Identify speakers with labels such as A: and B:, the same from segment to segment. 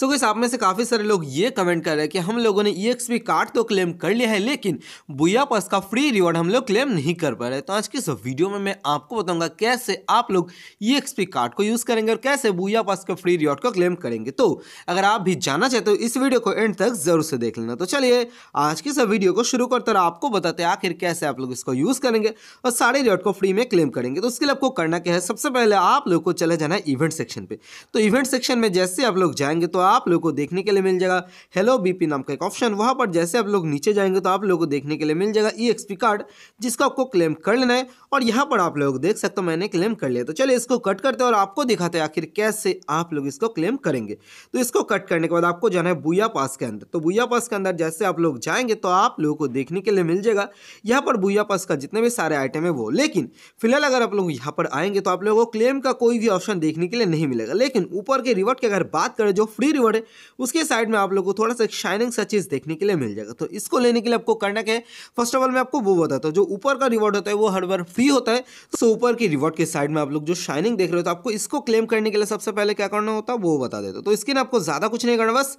A: सो so, आप में से काफ़ी सारे लोग ये कमेंट कर रहे हैं कि हम लोगों ने ई कार्ड तो क्लेम कर लिया है लेकिन बुया पास का फ्री रिवॉर्ड हम लोग क्लेम नहीं कर पा रहे तो आज की इस वीडियो में मैं आपको बताऊंगा कैसे आप लोग ई कार्ड को यूज़ करेंगे और कैसे बुया पास का फ्री रिवॉर्ड को क्लेम करेंगे तो अगर आप भी जाना चाहते हो इस वीडियो को एंड तक ज़रूर से देख लेना तो चलिए आज की इस वीडियो को शुरू करते और आपको बताते हैं आखिर कैसे आप लोग इसको यूज़ करेंगे और सारे रिवॉर्ड को फ्री में क्लेम करेंगे तो उसके लिए आपको करना क्या है सबसे पहले आप लोग को चले जाना है इवेंट सेक्शन पर तो इवेंट सेक्शन में जैसे आप लोग जाएंगे तो आप लोग को देखने के लिए मिल जाएगा हेलो बीपी नाम का एक ऑप्शन वहाँ पर जैसे आप लोग नीचे जाएंगे तो आप लोग को देखने के लिए मिल जाएगा ई एक्सपी कार्ड जिसका आपको क्लेम कर लेना है और यहाँ पर आप लोग देख सकते हो मैंने क्लेम कर लिया तो चलिए इसको कट करते हैं और आपको दिखाते हैं आखिर कैसे आप लोग इसको क्लेम करेंगे तो इसको कट करने के बाद आपको जाना है बुया पास के अंदर तो बुया पास के अंदर जैसे आप लोग जाएंगे तो आप लोगों को देखने के लिए मिल जाएगा यहाँ पर बुया पास का जितने भी सारे आइटम है वो लेकिन फिलहाल अगर आप लोग यहाँ पर आएंगे तो आप लोगों को क्लेम का कोई भी ऑप्शन देखने के लिए नहीं मिलेगा लेकिन ऊपर के रिवर्ट की अगर बात करें जो फ्री ही रिवॉर्ड है उसके साइड में आप लोग को थोड़ा सा शाइनिंग सा चीज़ देखने के लिए मिल जाएगा तो इसको लेने के लिए आपको करना क्या है फर्स्ट ऑफ ऑल मैं आपको वो बताता हूँ जो ऊपर का रिवॉर्ड होता है वो हर बार फ्री होता है सो तो ऊपर की रिवॉर्ड के साइड में आप लोग जो शाइनिंग देख रहे हो तो आपको इसको क्लेम करने के लिए सबसे पहले क्या करना होता है वो बता देता तो इसके लिए आपको ज़्यादा कुछ नहीं करना बस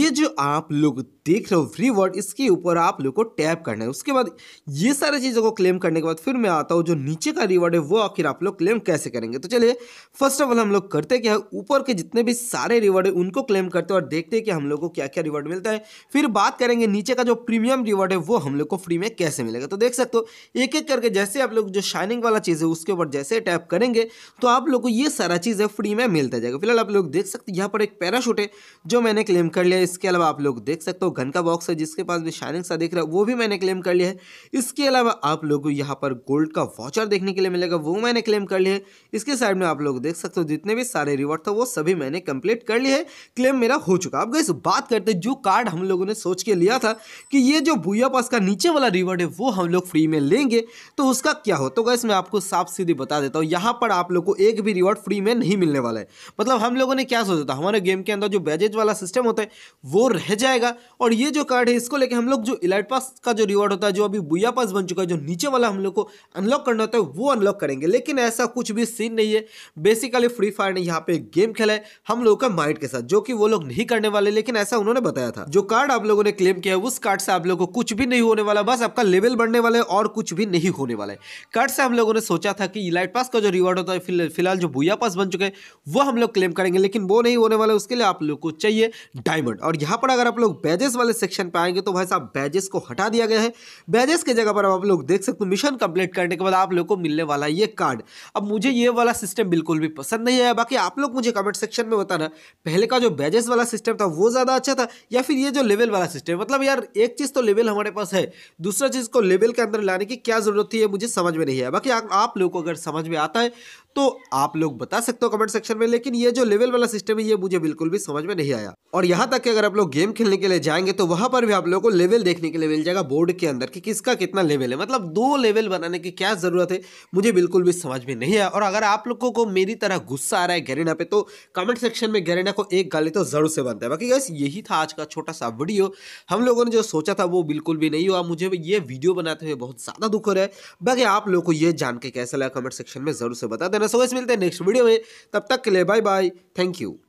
A: ये जो आप लोग देख रहे हो फ्री वर्ड इसके ऊपर आप लोग को टैप करना है उसके बाद ये सारे चीज़ों को क्लेम करने के बाद फिर मैं आता हूँ जो नीचे का रिवॉर्ड है वो आखिर आप लोग क्लेम कैसे करेंगे तो चलिए फर्स्ट ऑफ ऑल हम लोग करते क्या है ऊपर के जितने भी सारे रिवॉर्ड है उनको क्लेम करते हैं और देखते हैं कि हम लोग को क्या क्या रिवॉर्ड मिलता है फिर बात करेंगे नीचे का जो प्रीमियम रिवॉर्ड है वो हम लोग को फ्री में कैसे मिलेगा तो देख सकते हो एक एक करके जैसे आप लोग जो शाइनिंग वाला चीज़ है उसके ऊपर जैसे टैप करेंगे तो आप लोग को ये सारा चीज़ फ्री में मिलता जाएगा फिलहाल आप लोग देख सकते यहाँ पर एक पैराशूट है जो मैंने क्लेम कर लिया इसके अलावा आप लोग देख सकते हो घन का बॉक्स है जिसके पास भी शाइनिंग सा देख रहा है वो भी मैंने क्लेम कर लिया है इसके अलावा आप लोग को यहाँ पर गोल्ड का वॉचर देखने के लिए मिलेगा वो मैंने क्लेम कर लिया है इसके साइड में आप लोग देख सकते हो जितने भी सारे रिवॉर्ड था वो सभी मैंने कंप्लीट कर लिए है क्लेम मेरा हो चुका अब गैस बात करते जो कार्ड हम लोगों ने सोच के लिया था कि ये जो भूया पास का नीचे वाला रिवॉर्ड है वो हम लोग फ्री में लेंगे तो उसका क्या हो तो गैस मैं आपको साफ सीधी बता देता हूँ यहाँ पर आप लोग को एक भी रिवॉर्ड फ्री में नहीं मिलने वाला है मतलब हम लोगों ने क्या सोचा था हमारे गेम के अंदर जो बैजेज वाला सिस्टम होता है वो रह जाएगा और ये जो कार्ड है इसको लेकर हम लोग जो इलाइट पास का जो रिवॉर्ड होता है जो अभी भूया पास बन चुका है जो नीचे वाला हम लोग को अनलॉक करना होता है वो अनलॉक करेंगे लेकिन ऐसा कुछ भी सीन नहीं है बेसिकली फ्री फायर ने यहाँ पे गेम खेला है हम लोगों का माइंड के साथ जो कि वो लोग नहीं करने वाले लेकिन ऐसा उन्होंने बताया था जो कार्ड आप लोगों ने क्लेम किया उस कार्ड से आप लोगों को कुछ भी नहीं होने वाला बस आपका लेवल बढ़ने वाला है और कुछ भी नहीं होने वाला है कार्ड से हम लोगों ने सोचा था कि लाइट पास का जो रिवॉर्ड होता है फिलहाल जो भूया पास बन चुके हैं वो हम लोग क्लेम करेंगे लेकिन वो नहीं होने वाला उसके लिए आप लोग को चाहिए डायमंड और यहाँ पर अगर आप लोग बैजेस वाले सेक्शन पर आएंगे तो भाई साहब बैजेस को हटा दिया गया है बैजेस की जगह पर आप लोग देख सकते हो मिशन कंप्लीट करने के बाद आप लोग को मिलने वाला ये कार्ड अब मुझे ये वाला सिस्टम बिल्कुल भी पसंद नहीं आया बाकी आप लोग मुझे कमेंट सेक्शन में बताना पहले का जो बैजेस वाला सिस्टम था वो ज़्यादा अच्छा था या फिर ये जो लेवल वाला सिस्टम मतलब यार एक चीज़ तो लेवल हमारे पास है दूसरा चीज़ को लेवल के अंदर लाने की क्या ज़रूरत थी ये मुझे समझ में नहीं है बाकी आप लोग को अगर समझ में आता है तो आप लोग बता सकते हो कमेंट सेक्शन में लेकिन ये जो लेवल वाला सिस्टम है ये मुझे बिल्कुल भी समझ में नहीं आया और यहाँ तक कि अगर आप लोग गेम खेलने के लिए जाएंगे तो वहाँ पर भी आप लोगों को लेवल देखने के लिए मिल जाएगा बोर्ड के अंदर कि किसका कितना लेवल है मतलब दो लेवल बनाने की क्या ज़रूरत है मुझे बिल्कुल भी समझ में नहीं आया और अगर आप लोगों को मेरी तरह गुस्सा आ रहा है गैरेना पे तो कमेंट सेक्शन में गैरेना को एक गाली डाली तो ज़रूर से बनता है बाकी गैस यही था आज का छोटा सा वीडियो हम लोगों ने जो सोचा था वो बिल्कुल भी नहीं हुआ मुझे ये वीडियो बनाते हुए बहुत ज़्यादा दुख हो रहा है बाकी आप लोग को ये जान के कैसा लगा कमेंट सेक्शन में ज़रूर से बता देना सो मिलते हैं नेक्स्ट वीडियो में तब तक के लिए बाय बाय थैंक यू